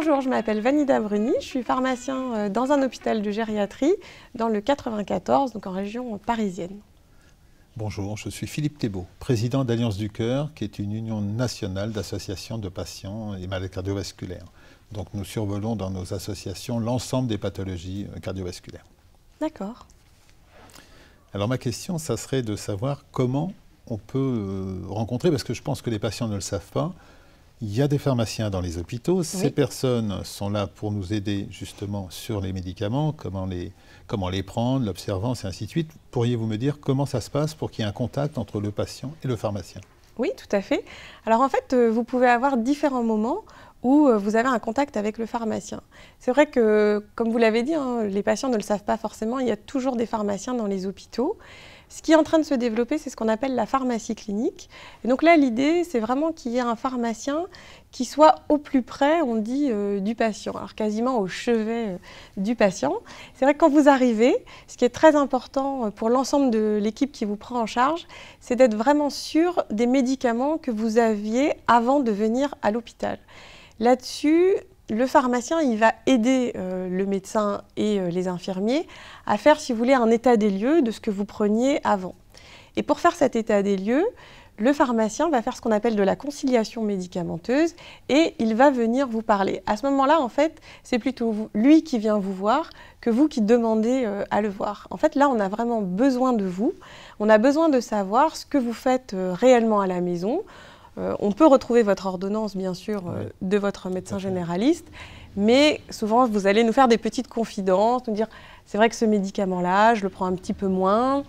Bonjour, je m'appelle Vanida Bruni, je suis pharmacien euh, dans un hôpital de gériatrie dans le 94, donc en région parisienne. Bonjour, je suis Philippe Thébault, président d'Alliance du Cœur, qui est une union nationale d'associations de patients et malades cardiovasculaires. Donc nous survolons dans nos associations l'ensemble des pathologies euh, cardiovasculaires. D'accord. Alors ma question, ça serait de savoir comment on peut euh, rencontrer, parce que je pense que les patients ne le savent pas, il y a des pharmaciens dans les hôpitaux. Ces personnes sont là pour nous aider justement sur les médicaments, comment les, prendre, l'observance et ainsi de suite. Pourriez-vous me dire comment ça se passe pour qu'il y ait un contact entre le patient et le pharmacien Oui, tout à fait. Alors en fait, euh, vous pouvez avoir différents moments où euh, vous avez un contact avec le pharmacien. C'est vrai que, comme vous l'avez dit, hein, les patients ne le savent pas forcément, il y a toujours des pharmaciens dans les hôpitaux. Ce qui est en train de se développer, c'est ce qu'on appelle la pharmacie clinique. donc là, l'idée, c'est vraiment qu'il y ait un pharmacien qui soit au plus près, on dit, euh, du patient, alors quasiment au chevet euh, du patient. C'est vrai que quand vous arrivez, ce qui est très important euh, pour l'ensemble de l'équipe qui vous prend en charge, c'est d'être vraiment sûr des médicaments que vous aviez avant de venir à l'hôpital. Là-dessus, le pharmacien, il va aider euh, le médecin et euh, les infirmiers à faire, si vous voulez, un état des lieux de ce que vous preniez avant. Et pour faire cet état des lieux, le pharmacien va faire ce qu'on appelle de la conciliation médicamenteuse et il va venir vous parler. À ce moment-là, en fait, c'est plutôt lui qui vient vous voir que vous qui demandez euh, à le voir. En fait, là, on a vraiment besoin de vous. On a besoin de savoir ce que vous faites réellement à la maison, euh, on peut retrouver votre ordonnance, bien sûr, euh, de votre médecin généraliste, mais souvent, vous allez nous faire des petites confidences, nous dire, c'est vrai que ce médicament-là, je le prends un petit peu moins,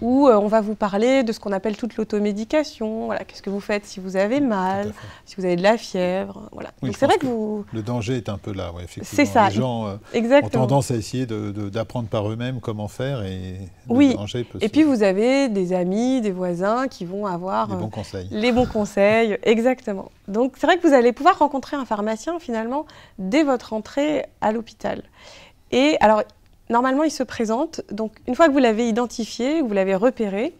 où euh, on va vous parler de ce qu'on appelle toute l'automédication. qu'est-ce que vous faites si vous avez mal, si vous avez de la fièvre. c'est vrai que, vous. Le danger est un peu là, C'est ça. Les gens euh, ont tendance à essayer d'apprendre par eux-mêmes comment faire et oui. Et puis vous avez des amis, des voisins qui vont avoir. Les euh, bons conseils. Les bons conseils, exactement. Donc c'est vrai que vous allez pouvoir rencontrer un pharmacien finalement dès votre entrée à l'hôpital. Et alors, Normalement, il se présente. Donc, une fois que vous l'avez identifié, vous l'avez repéré,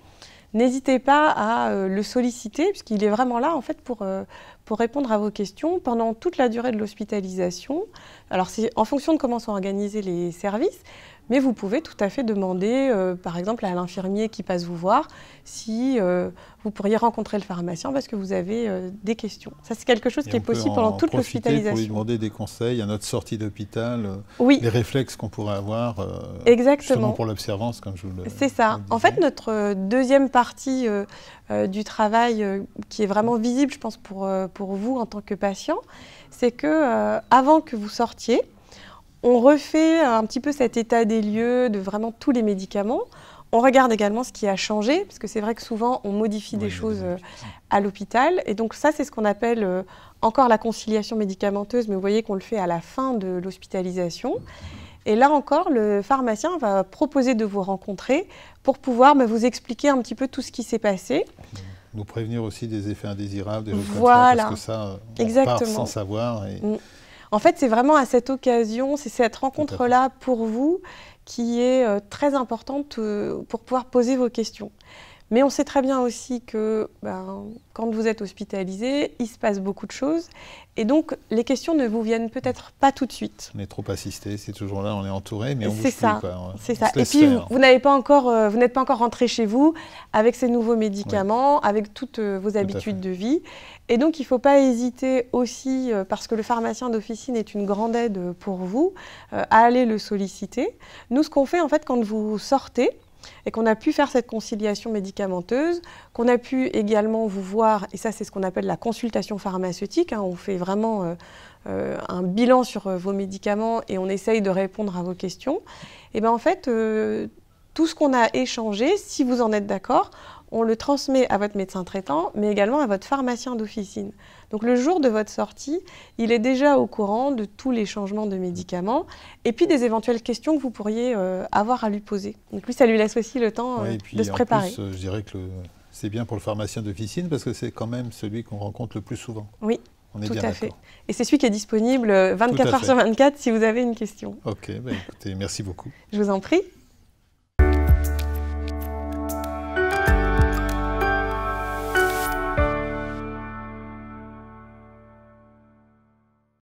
n'hésitez pas à euh, le solliciter, puisqu'il est vraiment là, en fait, pour, euh, pour répondre à vos questions pendant toute la durée de l'hospitalisation. Alors c'est en fonction de comment sont organisés les services, mais vous pouvez tout à fait demander, euh, par exemple, à l'infirmier qui passe vous voir si euh, vous pourriez rencontrer le pharmacien parce que vous avez euh, des questions. Ça, c'est quelque chose qui est possible pendant toute l'hospitalisation. Pour lui demander des conseils à notre sortie d'hôpital, oui. des réflexes qu'on pourrait avoir. Exactement. pour l'observance, comme je vous le C'est ça. en fait, notre deuxième partie du travail qui est vraiment visible, je pense, pour pour vous en tant que patient, c'est que euh, avant que vous sortiez, on refait un petit peu cet état des lieux de vraiment tous les médicaments. On regarde également ce qui a changé, parce que c'est vrai que souvent on modifie des choses euh, à l'hôpital. Et donc ça, c'est ce qu'on appelle euh, encore la conciliation médicamenteuse, mais vous voyez qu'on le fait à la fin de l'hospitalisation. Et là encore, le pharmacien va proposer de vous rencontrer pour pouvoir bah, vous expliquer un petit peu tout ce qui s'est passé nous prévenir aussi des effets indésirables, des choses voilà. ça, parce que ça, euh, on Exactement. sans savoir. Mm. En fait, c'est vraiment à cette occasion, c'est cette rencontre-là pour vous qui est euh, très importante euh, pour pouvoir poser vos questions. Mais on sait très bien aussi que ben, quand vous êtes hospitalisé, il se passe beaucoup de choses. Et donc, les questions ne vous viennent peut-être pas tout de suite. On est trop assisté, c'est toujours là, on est entouré, mais on bouge ça, C'est ça. Et puis, vous, n'êtes pas encore, euh, vous n'êtes pas encore rentré chez vous avec ces nouveaux médicaments, avec toutes euh, vos habitudes de vie. Et donc, il ne faut pas hésiter aussi, euh, parce que le pharmacien d'officine est une grande aide pour vous, à aller le solliciter. Nous, ce qu'on fait, en fait, quand vous sortez, et qu'on a pu faire cette conciliation médicamenteuse, qu'on a pu également vous voir, et ça c'est ce qu'on appelle la consultation pharmaceutique, hein, on fait vraiment euh, euh, un bilan sur euh, vos médicaments et on essaye de répondre à vos questions, et bien en fait, tout ce qu'on a échangé, si vous en êtes d'accord, on le transmet à votre médecin traitant, mais également à votre pharmacien d'officine. Donc le jour de votre sortie, il est déjà au courant de tous les changements de médicaments et puis des éventuelles questions que vous pourriez euh, avoir à lui poser. Donc lui, ça lui laisse aussi le temps euh, de se préparer. En plus, euh, je dirais que c'est bien pour le pharmacien d'officine parce que c'est quand même celui qu'on rencontre le plus souvent. Oui. On est Tout à fait. Et c'est celui qui est disponible 24 heures sur 24 si vous avez une question. Ok, bah, écoutez, merci beaucoup. Je vous en prie.